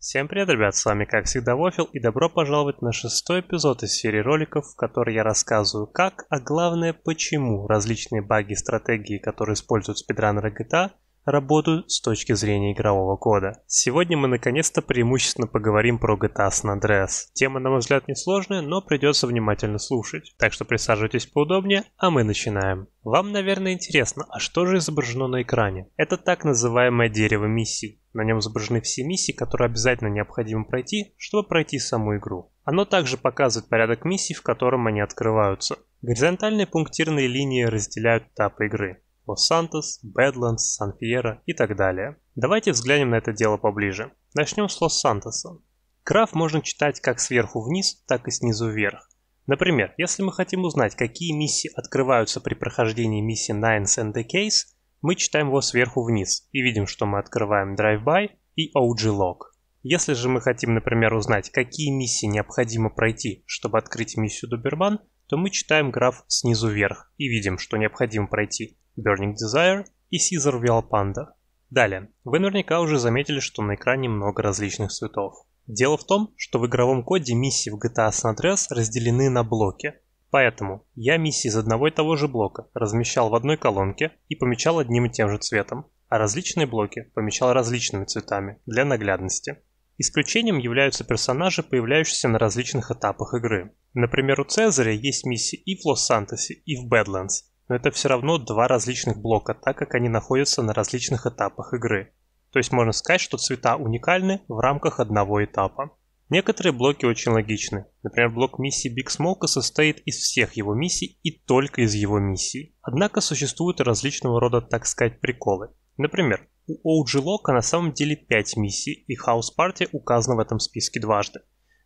Всем привет, ребят, с вами как всегда Вофил и добро пожаловать на шестой эпизод из серии роликов, в которой я рассказываю как, а главное почему различные баги и стратегии, которые используют спидранеры GTA, работу с точки зрения игрового кода. Сегодня мы наконец-то преимущественно поговорим про GTA San Andreas. Тема, на мой взгляд, несложная, но придется внимательно слушать. Так что присаживайтесь поудобнее, а мы начинаем. Вам, наверное, интересно, а что же изображено на экране? Это так называемое дерево миссий. На нем изображены все миссии, которые обязательно необходимо пройти, чтобы пройти саму игру. Оно также показывает порядок миссий, в котором они открываются. Горизонтальные пунктирные линии разделяют этапы игры. Лос-Сантос, Бэдландс, Сан-Фьера и так далее. Давайте взглянем на это дело поближе. Начнем с Лос-Сантоса. Граф можно читать как сверху вниз, так и снизу вверх. Например, если мы хотим узнать, какие миссии открываются при прохождении миссии Nines and the Case, мы читаем его сверху вниз и видим, что мы открываем Drive-By и OG-Log. Если же мы хотим, например, узнать, какие миссии необходимо пройти, чтобы открыть миссию Доберман, то мы читаем граф снизу вверх и видим, что необходимо пройти Burning Desire и Caesar Vial Panda. Далее, вы наверняка уже заметили, что на экране много различных цветов. Дело в том, что в игровом коде миссии в GTA San Andreas разделены на блоки. Поэтому я миссии из одного и того же блока размещал в одной колонке и помечал одним и тем же цветом, а различные блоки помечал различными цветами для наглядности. Исключением являются персонажи, появляющиеся на различных этапах игры. Например, у Цезаря есть миссии и в Лос-Сантосе, и в Бэдлендс, но это все равно два различных блока, так как они находятся на различных этапах игры. То есть можно сказать, что цвета уникальны в рамках одного этапа. Некоторые блоки очень логичны. Например, блок миссии Биг Смока состоит из всех его миссий и только из его миссий. Однако существуют различного рода, так сказать, приколы. Например, у OG Лока на самом деле 5 миссий, и House Party указана в этом списке дважды.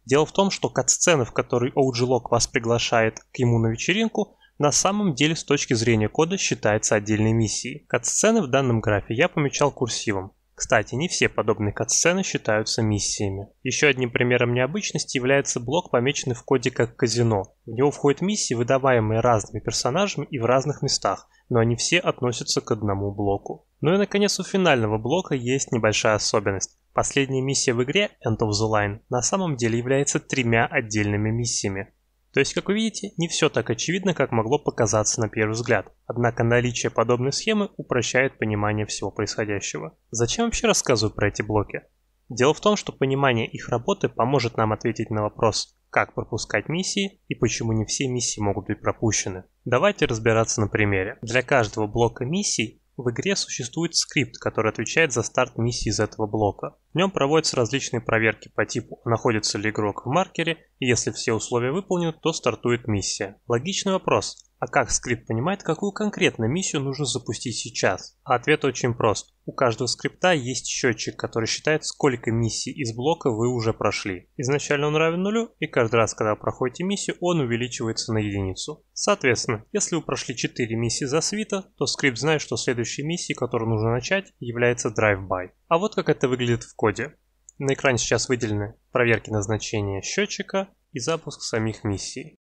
Дело в том, что кат-сцены, в которой OG Лок вас приглашает к ему на вечеринку, на самом деле с точки зрения кода считается отдельной миссией. кат в данном графе я помечал курсивом. Кстати, не все подобные кат считаются миссиями. Еще одним примером необычности является блок, помеченный в коде как казино. В него входят миссии, выдаваемые разными персонажами и в разных местах, но они все относятся к одному блоку. Ну и наконец у финального блока есть небольшая особенность. Последняя миссия в игре, End of the Line, на самом деле является тремя отдельными миссиями. То есть, как вы видите, не все так очевидно, как могло показаться на первый взгляд. Однако наличие подобной схемы упрощает понимание всего происходящего. Зачем вообще рассказываю про эти блоки? Дело в том, что понимание их работы поможет нам ответить на вопрос, как пропускать миссии и почему не все миссии могут быть пропущены. Давайте разбираться на примере. Для каждого блока миссий в игре существует скрипт, который отвечает за старт миссии из этого блока. В нем проводятся различные проверки по типу, находится ли игрок в маркере, и если все условия выполнены, то стартует миссия. Логичный вопрос, а как скрипт понимает, какую конкретно миссию нужно запустить сейчас? А ответ очень прост. У каждого скрипта есть счетчик, который считает, сколько миссий из блока вы уже прошли. Изначально он равен нулю, и каждый раз, когда вы проходите миссию, он увеличивается на единицу. Соответственно, если вы прошли 4 миссии за свита, то скрипт знает, что следующей миссией, которую нужно начать, является drive-by. А вот как это выглядит в коде. На экране сейчас выделены проверки назначения счетчика и запуск самих миссий.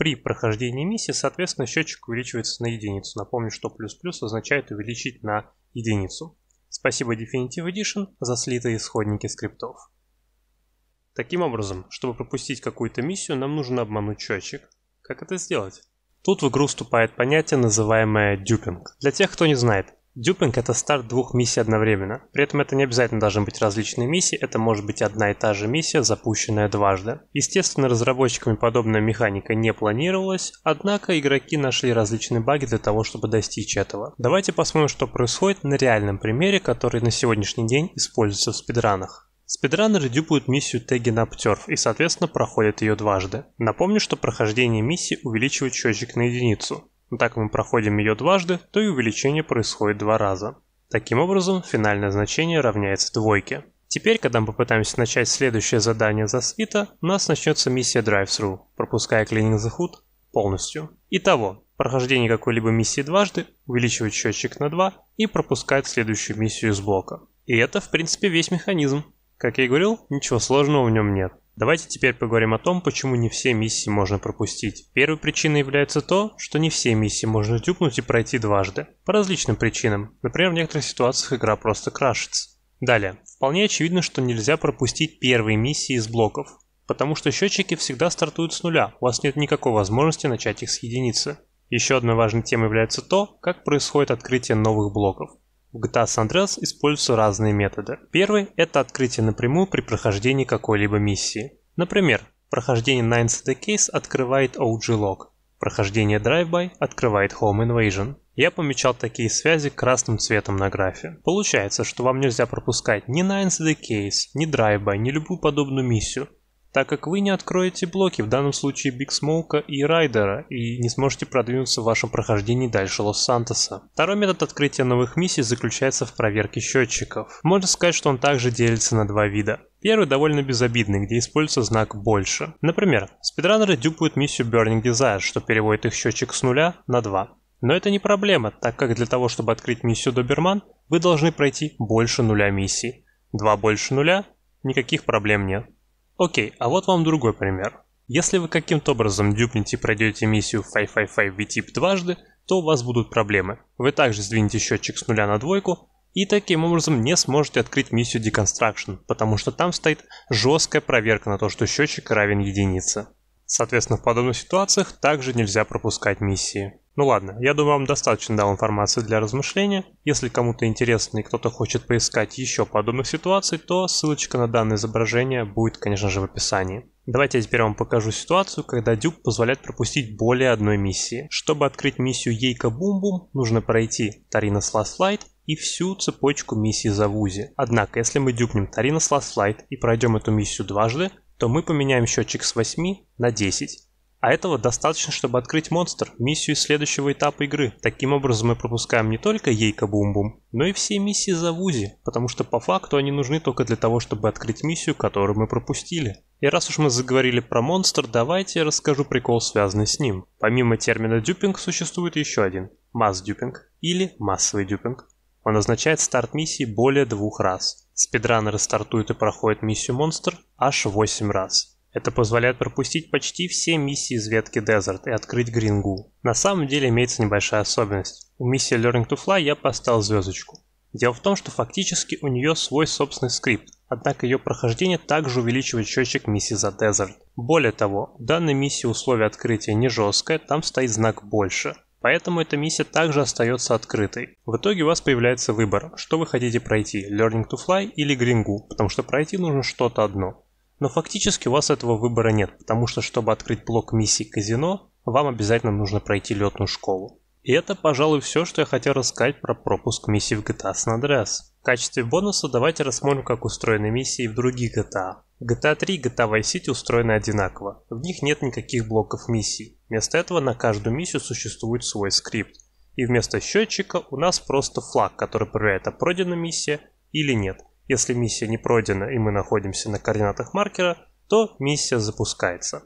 При прохождении миссии, соответственно, счетчик увеличивается на единицу. Напомню, что плюс-плюс означает увеличить на единицу. Спасибо Definitive Edition за слитые исходники скриптов. Таким образом, чтобы пропустить какую-то миссию, нам нужно обмануть счетчик. Как это сделать? Тут в игру вступает понятие, называемое дюпинг. Для тех, кто не знает, Дюпинг — это старт двух миссий одновременно. При этом это не обязательно должны быть различные миссии, это может быть одна и та же миссия, запущенная дважды. Естественно, разработчиками подобная механика не планировалась, однако игроки нашли различные баги для того, чтобы достичь этого. Давайте посмотрим, что происходит на реальном примере, который на сегодняшний день используется в спидранах. Спидранеры дюпают миссию теги на Upturf и, соответственно, проходят ее дважды. Напомню, что прохождение миссии увеличивает счетчик на единицу. Так мы проходим ее дважды, то и увеличение происходит два раза. Таким образом, финальное значение равняется двойке. Теперь, когда мы попытаемся начать следующее задание за свита, у нас начнется миссия Drive-Thru, пропуская Cleaning the Hood полностью. Итого, прохождение какой-либо миссии дважды увеличивает счетчик на 2 и пропускает следующую миссию из блока. И это, в принципе, весь механизм. Как я и говорил, ничего сложного в нем нет. Давайте теперь поговорим о том, почему не все миссии можно пропустить. Первой причиной является то, что не все миссии можно тюкнуть и пройти дважды. По различным причинам. Например, в некоторых ситуациях игра просто крашится. Далее. Вполне очевидно, что нельзя пропустить первые миссии из блоков, потому что счетчики всегда стартуют с нуля, у вас нет никакой возможности начать их с единицы. Еще одной важной темой является то, как происходит открытие новых блоков. В GTA San Andreas используются разные методы. Первый – это открытие напрямую при прохождении какой-либо миссии. Например, прохождение Nine the Case открывает OG Log, прохождение Drive-By открывает Home Invasion. Я помечал такие связи красным цветом на графе. Получается, что вам нельзя пропускать ни Nine the Case, ни Drive-By, ни любую подобную миссию, так как вы не откроете блоки, в данном случае Биг Смоука и Райдера, и не сможете продвинуться в вашем прохождении дальше Лос-Сантоса. Второй метод открытия новых миссий заключается в проверке счетчиков. Можно сказать, что он также делится на два вида. Первый довольно безобидный, где используется знак «больше». Например, спидранеры дюпуют миссию Burning Desire, что переводит их счетчик с нуля на 2. Но это не проблема, так как для того, чтобы открыть миссию Доберман, вы должны пройти больше нуля миссий. 2 больше нуля – никаких проблем нет. Окей, а вот вам другой пример. Если вы каким-то образом дюпните и пройдете миссию 555 VTIP дважды, то у вас будут проблемы. Вы также сдвинете счетчик с нуля на двойку, и таким образом не сможете открыть миссию Deconstruction, потому что там стоит жесткая проверка на то, что счетчик равен единице. Соответственно, в подобных ситуациях также нельзя пропускать миссии. Ну ладно, я думаю, вам достаточно дал информации для размышления. Если кому-то интересно и кто-то хочет поискать еще подобных ситуаций, то ссылочка на данное изображение будет, конечно же, в описании. Давайте я теперь вам покажу ситуацию, когда Дюк позволяет пропустить более одной миссии. Чтобы открыть миссию Ейка Бум нужно пройти Тарина Сласлайт и всю цепочку миссий Завузи. Однако, если мы дюкнем Тарина Сласлайт и пройдем эту миссию дважды, то мы поменяем счетчик с 8 на 10. А этого достаточно, чтобы открыть монстр, миссию следующего этапа игры. Таким образом мы пропускаем не только Ейка Бум-Бум, но и все миссии за Вузи, потому что по факту они нужны только для того, чтобы открыть миссию, которую мы пропустили. И раз уж мы заговорили про монстр, давайте я расскажу прикол, связанный с ним. Помимо термина дюпинг существует еще один – масс-дюпинг или массовый дюпинг. Он означает старт миссии более двух раз. Спидранеры стартуют и проходят миссию монстр аж 8 раз. Это позволяет пропустить почти все миссии из ветки Desert и открыть Грингу. На самом деле имеется небольшая особенность. У миссии Learning to Fly я поставил звездочку. Дело в том, что фактически у нее свой собственный скрипт, однако ее прохождение также увеличивает счетчик миссии за Desert. Более того, в данной миссии условия открытия не жесткое, там стоит знак «больше». Поэтому эта миссия также остается открытой. В итоге у вас появляется выбор, что вы хотите пройти, Learning to Fly или Грингу, потому что пройти нужно что-то одно. Но фактически у вас этого выбора нет, потому что, чтобы открыть блок миссии казино, вам обязательно нужно пройти летную школу. И это, пожалуй, все, что я хотел рассказать про пропуск миссий в GTA San Andreas. В качестве бонуса давайте рассмотрим, как устроены миссии в других GTA. GTA 3 и GTA Vice City устроены одинаково. В них нет никаких блоков миссий. Вместо этого на каждую миссию существует свой скрипт. И вместо счетчика у нас просто флаг, который проверяет, а пройдена миссия или нет. Если миссия не пройдена и мы находимся на координатах маркера, то миссия запускается.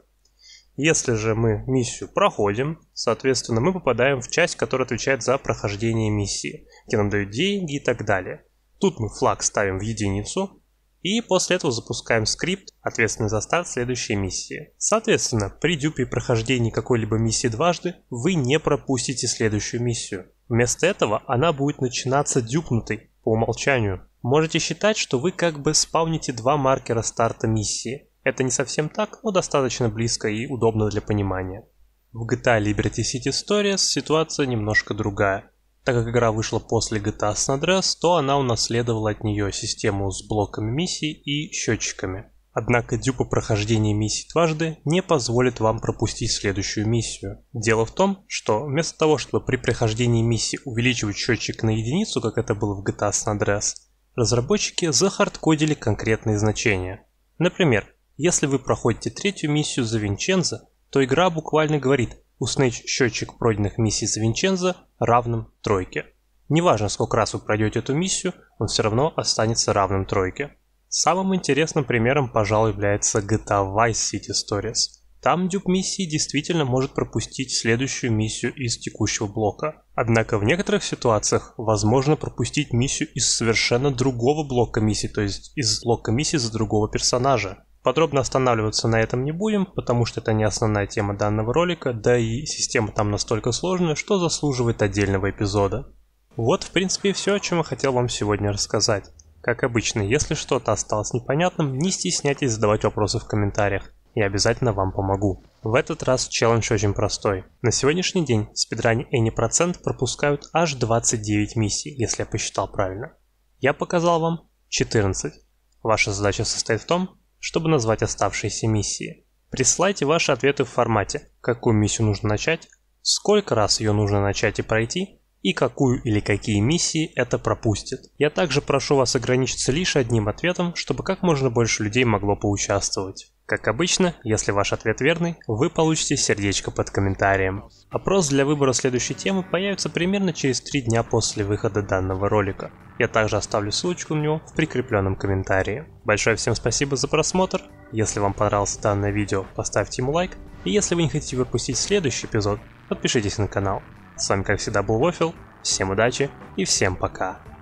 Если же мы миссию проходим, соответственно, мы попадаем в часть, которая отвечает за прохождение миссии, где нам дают деньги и так далее. Тут мы флаг ставим в единицу, и после этого запускаем скрипт, ответственный за старт следующей миссии. Соответственно, при дюпе прохождении какой-либо миссии дважды вы не пропустите следующую миссию. Вместо этого она будет начинаться дюпнутой по умолчанию. Можете считать, что вы как бы спавните два маркера старта миссии. Это не совсем так, но достаточно близко и удобно для понимания. В GTA Liberty City Stories ситуация немножко другая. Так как игра вышла после GTA San Andreas, то она унаследовала от нее систему с блоками миссий и счетчиками. Однако дюпа прохождения миссий дважды не позволит вам пропустить следующую миссию. Дело в том, что вместо того, чтобы при прохождении миссии увеличивать счетчик на единицу, как это было в GTA San Andreas, разработчики захардкодили конкретные значения. Например, если вы проходите третью миссию за Винченза, то игра буквально говорит «Уснэч счетчик пройденных миссий за Винченза равным тройке». Неважно, сколько раз вы пройдете эту миссию, он все равно останется равным тройке. Самым интересным примером, пожалуй, является GTA Vice City Stories. Там дюк миссии действительно может пропустить следующую миссию из текущего блока – Однако в некоторых ситуациях возможно пропустить миссию из совершенно другого блока миссий, то есть из блока миссий за другого персонажа. Подробно останавливаться на этом не будем, потому что это не основная тема данного ролика, да и система там настолько сложная, что заслуживает отдельного эпизода. Вот в принципе все, о чем я хотел вам сегодня рассказать. Как обычно, если что-то осталось непонятным, не стесняйтесь задавать вопросы в комментариях, я обязательно вам помогу. В этот раз челлендж очень простой. На сегодняшний день спидране Any процент пропускают аж 29 миссий, если я посчитал правильно. Я показал вам 14. Ваша задача состоит в том, чтобы назвать оставшиеся миссии. Присылайте ваши ответы в формате «Какую миссию нужно начать?», «Сколько раз ее нужно начать и пройти?» и какую или какие миссии это пропустит. Я также прошу вас ограничиться лишь одним ответом, чтобы как можно больше людей могло поучаствовать. Как обычно, если ваш ответ верный, вы получите сердечко под комментарием. Опрос для выбора следующей темы появится примерно через 3 дня после выхода данного ролика. Я также оставлю ссылочку на него в прикрепленном комментарии. Большое всем спасибо за просмотр. Если вам понравилось данное видео, поставьте ему лайк. И если вы не хотите пропустить следующий эпизод, подпишитесь на канал. С вами как всегда был Вофил, всем удачи и всем пока.